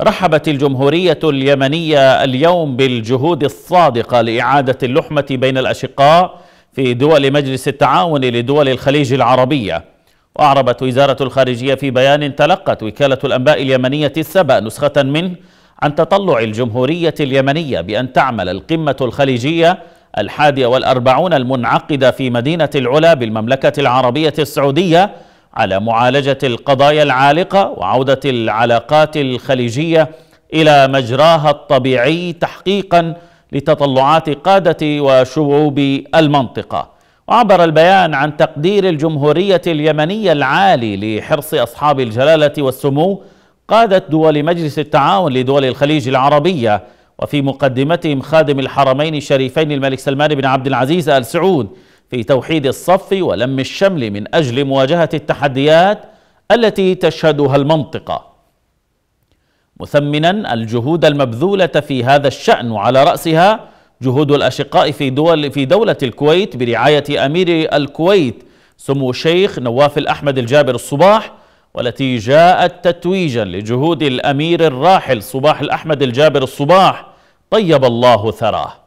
رحبت الجمهورية اليمنية اليوم بالجهود الصادقة لإعادة اللحمة بين الأشقاء في دول مجلس التعاون لدول الخليج العربية وأعربت وزارة الخارجية في بيان تلقت وكالة الأنباء اليمنية السبأ نسخة منه عن تطلع الجمهورية اليمنية بأن تعمل القمة الخليجية الحادية والأربعون المنعقدة في مدينة العلا بالمملكة العربية السعودية على معالجة القضايا العالقة وعودة العلاقات الخليجية إلى مجراها الطبيعي تحقيقا لتطلعات قادة وشعوب المنطقة وعبر البيان عن تقدير الجمهورية اليمنية العالي لحرص أصحاب الجلالة والسمو قادة دول مجلس التعاون لدول الخليج العربية وفي مقدمتهم خادم الحرمين الشريفين الملك سلمان بن عبد العزيز آل سعود في توحيد الصف ولم الشمل من أجل مواجهة التحديات التي تشهدها المنطقة مثمنا الجهود المبذولة في هذا الشأن وعلى رأسها جهود الأشقاء في دول في دولة الكويت برعاية أمير الكويت سمو الشيخ نواف الأحمد الجابر الصباح والتي جاءت تتويجا لجهود الأمير الراحل صباح الأحمد الجابر الصباح طيب الله ثراه